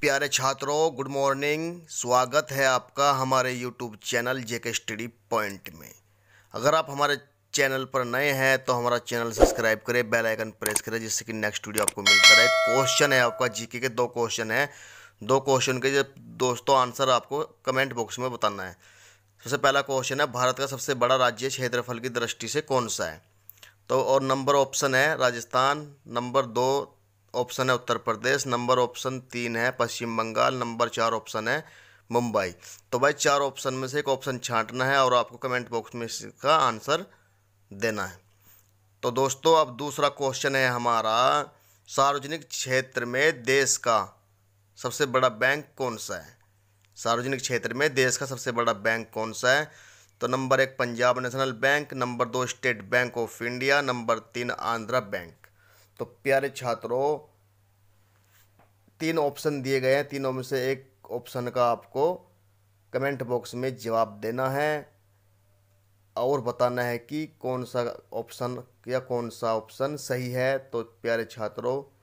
प्यारे छात्रों good morning स्वागत है आपका हमारे YouTube channel JK study point में अगर आप हमारे चैनल पर नए हैं तो हमारा चैनल सब्सक्राइब करें बेल आइकन प्रेस करें जिससे कि नेक्स्ट वीडियो आपको मिलता रहे क्वेश्चन है आपका जीके के दो क्वेश्चन हैं दो क्वेश्चन के जब दोस्तों आंसर आपको कमेंट बॉक्स में बताना है सबसे पहला क्वेश्चन है भारत का सबसे बड़ा राज्य क्षेत्रफल की दृष्टि से कौन सा है तो और नंबर ऑप्शन है राजस्थान नंबर दो ऑप्शन है उत्तर प्रदेश नंबर ऑप्शन तीन है पश्चिम बंगाल नंबर चार ऑप्शन है मुंबई तो भाई चार ऑप्शन में से एक ऑप्शन छांटना है और आपको कमेंट बॉक्स में इसका आंसर देना है तो दोस्तों अब दूसरा क्वेश्चन है हमारा सार्वजनिक क्षेत्र में देश का सबसे बड़ा बैंक कौन सा है सार्वजनिक क्षेत्र में देश का सबसे बड़ा बैंक कौन सा है तो नंबर एक पंजाब नेशनल बैंक नंबर दो State Bank of India number तीन आंध्रा बैंक तो प्यारे छात्रों तीन ऑप्शन दिए गए हैं तीनों में से एक ऑप्शन का आपको कमेंट बॉक्स में जवाब देना है और बताना है कि कौन सा ऑप्शन या कौन सा ऑप्शन सही है तो प्यारे छात्रों